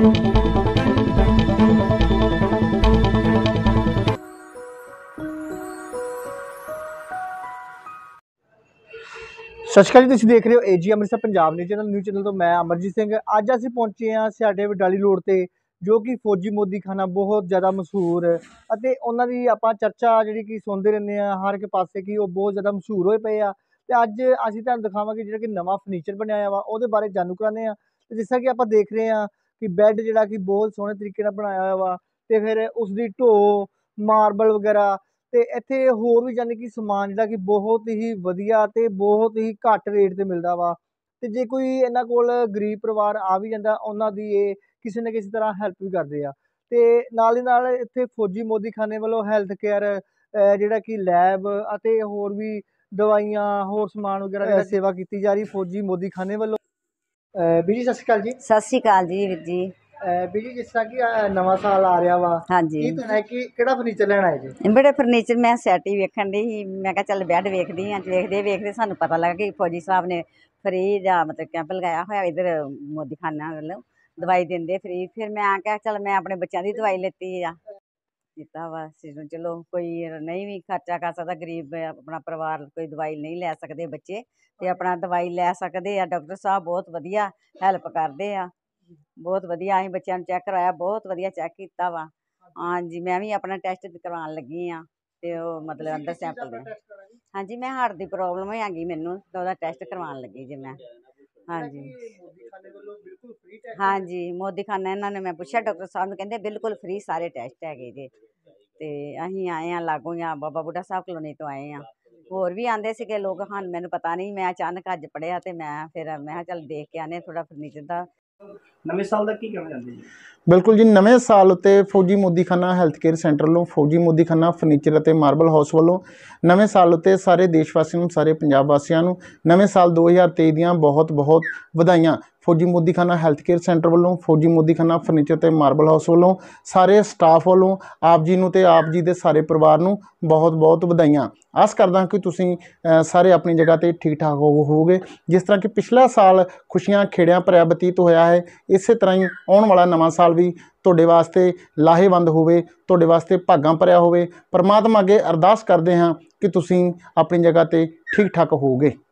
ਸਤਿ ਸ਼੍ਰੀ ਅਕਾਲ ਜੀ ਤੁਸੀਂ ਦੇਖ ਰਹੇ ਹੋ AG Amritsar Punjab news channel news channel ਤੋਂ ਮੈਂ ਅਮਰਜੀਤ ਸਿੰਘ ਅੱਜ ਅਸੀਂ ਪਹੁੰਚੇ ਹਾਂ ਸਾਡੇ ਵਡਾਲੀ ਰੋਡ ਤੇ ਜੋ ਕਿ ਫੌਜੀ ਮੋਦੀ ਖਾਨਾ ਬਹੁਤ ਜ਼ਿਆਦਾ ਮਸ਼ਹੂਰ ਅਤੇ ਉਹਨਾਂ ਦੀ ਆਪਾਂ ਚਰਚਾ ਜਿਹੜੀ ਕਿ ਸੁਣਦੇ ਰਹਿੰਦੇ ਆ ਹਰ ਇੱਕ ਪਾਸੇ ਕਿ ਉਹ ਬਹੁਤ ਜ਼ਿਆਦਾ ਮਸ਼ਹੂਰ ਹੋਏ ਪਏ ਆ ਤੇ ਅੱਜ ਅਸੀਂ ਤੁਹਾਨੂੰ ਦਿਖਾਵਾਂਗੇ ਜਿਹੜਾ ਕਿ ਨਵਾਂ ਫਰਨੀਚਰ ਬਣਾਇਆ ਵਾ ਉਹਦੇ ਬਾਰੇ ਜਾਣੂ ਕਰਾਉਂਦੇ ਆ ਜਿਸ ਤਰ੍ਹਾਂ ਕਿ ਆਪਾਂ ਦੇਖ ਰਹੇ ਆ ਕਿ ਬੈੱਡ ਜਿਹੜਾ ਕਿ ਬਹੁਤ ਸੋਹਣੇ ਤਰੀਕੇ ਨਾਲ ਬਣਾਇਆ ਹੋਇਆ ਵਾ ਤੇ ਫਿਰ ਉਸ ਦੀ ਢੋ ਮਾਰਬਲ ਵਗੈਰਾ ਤੇ ਇੱਥੇ ਹੋਰ ਵੀ ਜਾਨੀ ਕਿ ਸਮਾਨ ਜਿਹੜਾ ਕਿ ਬਹੁਤ ਹੀ ਵਧੀਆ ਤੇ ਬਹੁਤ ਹੀ ਘੱਟ ਰੇਟ ਤੇ ਮਿਲਦਾ ਵਾ ਤੇ ਜੇ ਕੋਈ ਇਹਨਾਂ ਕੋਲ ਗਰੀਬ ਪਰਿਵਾਰ ਆ ਵੀ ਜਾਂਦਾ ਉਹਨਾਂ ਦੀ ਇਹ ਕਿਸੇ ਨਾ ਕਿਸੇ ਤਰ੍ਹਾਂ ਹੈਲਪ ਵੀ ਕਰਦੇ ਆ ਤੇ ਨਾਲ ਦੇ ਨਾਲ ਇੱਥੇ ਫੌਜੀ ਮੋਦੀ ਖਾਨੇ ਵੱਲੋਂ ਹੈਲਥ ਕੇਅਰ ਜਿਹੜਾ ਕਿ ਲੈਬ ਅਤੇ ਹੋਰ ਵੀ ਦਵਾਈਆਂ ਹੋਰ ਸਮਾਨ ਵਗੈਰਾ ਦੀ ਸੇਵਾ ਕੀਤੀ ਜਾ ਰਹੀ ਫੌਜੀ ਮੋਦੀ ਖਾਨੇ ਵੱਲੋਂ ਬੀਜੀ ਸਤਿ ਸ਼੍ਰੀ ਅਕਾਲ ਜੀ ਸਤਿ ਸ਼੍ਰੀ ਅਕਾਲ ਜੀ ਵੀਰ ਜੀ ਬੀਜੀ ਜਿਸ ਤਰ੍ਹਾਂ ਕਿ ਨਵਾਂ ਸਾਲ ਆ ਰਿਹਾ ਵਾ ਕੀ ਹਾਂਜੀ ਹੈ ਕਿ ਕਿਹੜਾ ਫਰਨੀਚਰ ਲੈਣਾ ਹੈ ਜੀ ਬੜੇ ਫਰਨੀਚਰ ਮੈਂ ਸੈਟ ਹੀ ਵੇਖਣ ਦੀ ਸੀ ਮੈਂ ਕਿਹਾ ਚੱਲ ਬੈੱਡ ਵੇਖਦੀ ਹਾਂ ਵੇਖਦੇ ਵੇਖਦੇ ਸਾਨੂੰ ਪਤਾ ਲੱਗਾ ਕਿ ਫੌਜੀ ਸਾਹਿਬ ਨੇ ਫਰੀ ਦਾ ਮਤਲਬ ਕੈਂਪ ਲਗਾਇਆ ਹੋਇਆ ਇਧਰ ਮੋਦੀ ਖਾਨਾ ਵੱਲੋਂ ਦਵਾਈ ਦਿੰਦੇ ਫਰੀ ਫਿਰ ਮੈਂ ਕਿਹਾ ਚੱਲ ਮੈਂ ਆਪਣੇ ਬੱਚਿਆਂ ਦੀ ਦਵਾਈ ਲੈਤੀ ਆ ਕੀਤਾ ਵਾ ਸੀਜ਼ਨ ਚਲੋ ਕੋਈ ਨਹੀਂ ਵੀ ਖਰਚਾ ਕਰ ਸਕਦਾ ਗਰੀਬ ਆਪਣਾ ਪਰਿਵਾਰ ਕੋਈ ਦਵਾਈ ਨਹੀਂ ਲੈ ਸਕਦੇ ਬੱਚੇ ਤੇ ਆਪਣਾ ਦਵਾਈ ਲੈ ਸਕਦੇ ਆ ਡਾਕਟਰ ਸਾਹਿਬ ਬਹੁਤ ਵਧੀਆ ਹੈਲਪ ਕਰਦੇ ਆ ਬਹੁਤ ਵਧੀਆ ਅਸੀਂ ਬੱਚਿਆਂ ਨੂੰ ਚੈੱਕ ਕਰਾਇਆ ਬਹੁਤ ਵਧੀਆ ਚੈੱਕ ਕੀਤਾ ਵਾ ਹਾਂਜੀ ਮੈਂ ਵੀ ਆਪਣਾ ਟੈਸਟ ਕਰਵਾਉਣ ਲੱਗੀ ਆ ਤੇ ਉਹ ਮਤਲਬ ਅੰਦਰ ਸੈਂਪਲ ਹਾਂਜੀ ਮੈਂ ਹਾਰਟ ਦੀ ਪ੍ਰੋਬਲਮ ਹੈਗੀ ਮੈਨੂੰ ਤਾਂ ਉਹਦਾ ਟੈਸਟ ਕਰਵਾਉਣ ਲੱਗੀ ਜੇ ਮੈਂ ਹਾਂਜੀ ਮੋਦੀ ਖਾਨੇ ਵੱਲੋਂ ਬਿਲਕੁਲ ਫ੍ਰੀ ਟੈਸਟ ਹਾਂਜੀ ਮੋਦੀ ਖਾਨਾ ਇਹਨਾਂ ਨੇ ਮੈਂ ਪੁੱਛਿਆ ਡਾਕਟਰ ਸਾਹਿਬ ਨੂੰ ਕਹਿੰਦੇ ਬਿਲਕੁਲ ਫ੍ਰੀ ਸਾਰੇ ਟੈਸਟ ਹੈਗੇ ਜੀ ਤੇ ਅਸੀਂ ਆਏ ਆ ਲਾਗੋਂ ਆ ਬਾਬਾ ਬੁੱਢਾ ਸਾਹਿਬ ਕਲੋਨੀ ਤੋਂ ਆਏ ਆ ਹੋਰ ਵੀ ਆਂਦੇ ਸੀਗੇ ਲੋਕ ਹਨ ਮੈਨੂੰ ਪਤਾ ਨਹੀਂ ਮੈਂ ਅਚਾਨਕ ਅੱਜ ਪੜਿਆ ਤੇ ਮੈਂ ਫਿਰ ਮੈਂ ਚੱਲ ਦੇਖ ਕੇ ਆਨੇ ਥੋੜਾ ਫਰਨੀਚਰ ਦਾ ਨਵੇਂ ਸਾਲ ਦਾ ਕੀ ਕਹਿਣਾ ਚਾਹੁੰਦੇ ਜੀ ਬਿਲਕੁਲ ਜੀ ਨਵੇਂ ਸਾਲ ਉਤੇ ਫੌਜੀ ਮੋਦੀਖਾਨਾ ਹੈਲਥ ਕੇਅਰ ਸੈਂਟਰ ਵੱਲੋਂ ਫੌਜੀ ਮੋਦੀਖਾਨਾ ਫਰਨੀਚਰ ਅਤੇ ਮਾਰਬਲ ਹਾਊਸ ਵੱਲੋਂ ਨਵੇਂ ਸਾਲ ਉਤੇ ਸਾਰੇ ਦੇਸ਼ ਵਾਸੀਆਂ ਨੂੰ ਸਾਰੇ ਪੰਜਾਬ ਵਾਸੀਆਂ ਨੂੰ ਨਵੇਂ ਸਾਲ 2023 ਦੀਆਂ ਬਹੁਤ ਬਹੁਤ ਵਧਾਈਆਂ ਫੌਜੀ ਮੋਦੀਖਾਨਾ ਹੈਲਥ ਕੇਅਰ ਸੈਂਟਰ ਵੱਲੋਂ ਫੌਜੀ ਮੋਦੀਖਾਨਾ ਫਰਨੀਚਰ ਤੇ ਮਾਰਬਲ ਹਾਊਸ ਵੱਲੋਂ ਸਾਰੇ ਸਟਾਫ ਵੱਲੋਂ ਆਪ ਜੀ ਨੂੰ ਤੇ ਆਪ ਜੀ ਦੇ ਸਾਰੇ ਪਰਿਵਾਰ ਨੂੰ ਬਹੁਤ-ਬਹੁਤ ਵਧਾਈਆਂ ਆਸ ਕਰਦਾ ਕਿ ਤੁਸੀਂ ਸਾਰੇ ਆਪਣੀ ਜਗ੍ਹਾ ਤੇ ਠੀਕ ਠਾਕ ਹੋਵੋਗੇ ਜਿਸ ਤਰ੍ਹਾਂ ਕਿ ਪਿਛਲਾ ਸਾਲ ਖੁਸ਼ੀਆਂ ਖੇੜਿਆਂ ਭਰਿਆ ਬਤੀਤ ਹੋਇਆ ਹੈ ਇਸੇ ਤਰ੍ਹਾਂ ਹੀ ਆਉਣ ਵਾਲਾ ਨਵਾਂ ਸਾਲ ਵੀ ਤੁਹਾਡੇ ਵਾਸਤੇ ਲਾਹੇਵੰਦ ਹੋਵੇ ਤੁਹਾਡੇ ਵਾਸਤੇ ਭਾਗਾਂ ਭਰਿਆ ਹੋਵੇ ਪਰਮਾਤਮਾ ਅੱਗੇ ਅਰਦਾਸ ਕਰਦੇ ਹਾਂ ਕਿ ਤੁਸੀਂ ਆਪਣੀ ਜਗ੍ਹਾ ਤੇ ਠੀਕ ਠਾਕ ਹੋਵੋਗੇ